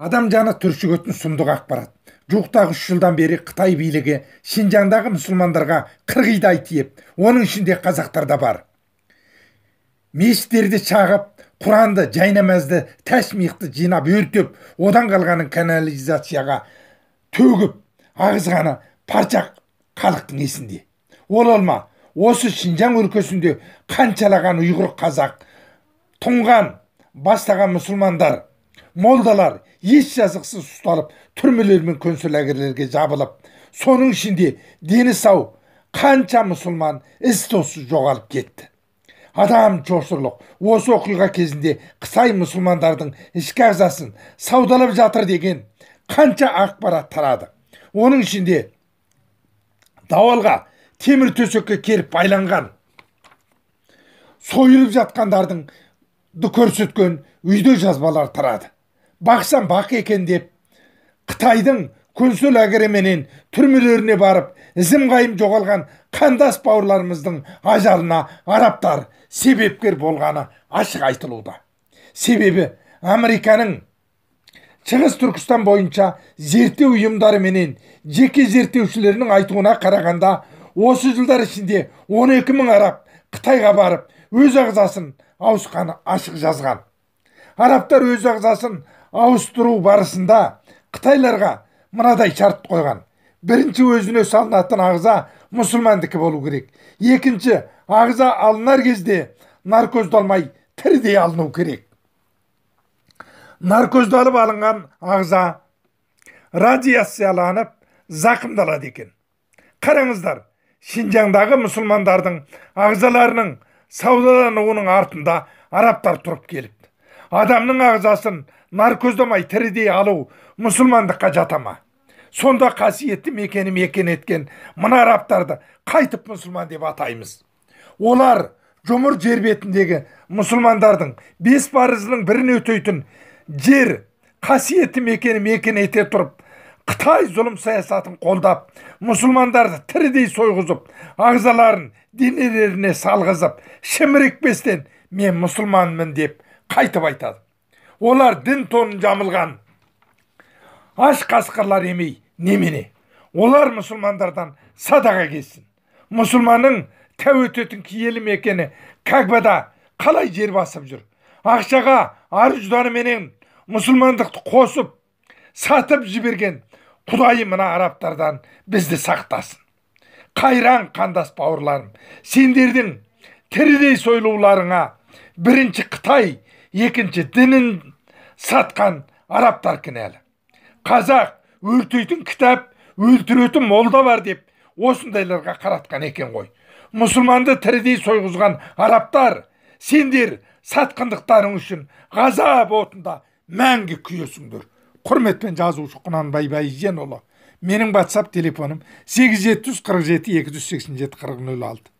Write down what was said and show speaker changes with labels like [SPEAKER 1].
[SPEAKER 1] адам жаны түршігетін сұмдық ақпарат жуықтағы үш жылдан бері қытай билігі шинжаңдағы мұсылмандарға қырғидай тиіп оның ішінде қазақтар да бар мешіттерді шағып құранды жайнамазды тәшмиқты жинап өртеп одан қалғанын канализацияға төгіп ағызғаны парчақ халықтың есінде ол олма осы шинжаң өлкесінде қаншалаған ұйғыр қазақ тұнған бастаған мұсылмандар молдалар еш жазықсыз ұсталып түрмелер мен концлагерлерге жабылып соның ішінде дені сау қанша мұсылман із тоссыз жоғалып кетті адам жошырлық осы оқиға кезінде қытай мұсылмандардың ішкі ағзасын саудалап жатыр деген қанша ақпарат тарады оның ішінде дауалға темір төсекке келіп байланған сойылып жатқандардың көрсеткен үйде жазбалар тарады бақсам бақ екен деп қытайдың консул әгіріменен түрмелеріне барып ізім қайым жоғалған қандас бауырларымыздың ажарына арабтар себепкер болғаны ашық айтылуда себебі американың шығыс түркістан бойынша зерттеу ұйымдары менен жеке зерттеушілерінің айтуына қарағанда осы жылдар ішінде 12 мың араб қытайға барып өз ағзасын ауысқаны ашық жазған арабтар өз ағзасын ауыстыру барысында қытайларға мынадай шарт қойған бірінші өзіне салынатын ағза мұсылмандікі болу керек екінші ағза алынар кезде наркоздалмай тірідей алыну керек наркоздалып алынған ағза радиацияланып зақымдалады екен қараңыздар шинжаңдағы мұсылмандардың ағзаларының саудалануының артында арабтар тұрып келіп адамның ағзасын наркоздамай тірідей алу мұсылмандыққа жата ма сонда қасиетті мекені мекен еткен мына арабтарды қайтып мұсылман деп атаймыз олар жұмыр жер бетіндегі мұсылмандардың бес парызының бірін өтейтін жер қасиетті мекені мекен ете тұрып қытай зұлым саясатын қолдап мұсылмандарды тірідей сойғызып ағзаларын денелеріне салғызып шімірікпестен мен мұсылманмын деп қайтып айтады олар дін тонын жамылған аш қасқырлар емей немене олар мұсылмандардан садаға келсін мұсылманның тәу өтетін киелі мекені кәкбада қалай жер басып жүр ақшаға ар менен мұсылмандықты қосып сатып жіберген құдайы мына арабтардан бізді сақтасын қайран қандас бауырларым сендердің тірідей сойлуларыңа бірінші қытай екінші дінін сатқан арабтар кінәлі қазақ өртейтін кітап өлтіретін молда бар деп осындайларға қаратқан екен ғой мұсылманды тірідей сойғызған арабтар сендер сатқындықтарың үшін ғазап отында мәңгі күйесіңдер құрметпен жазушы құнанбай байженұлы менің ватсап телефоным сегіз жеті жүз қырық жеті екі жүз сексен жеті қырық нөл алты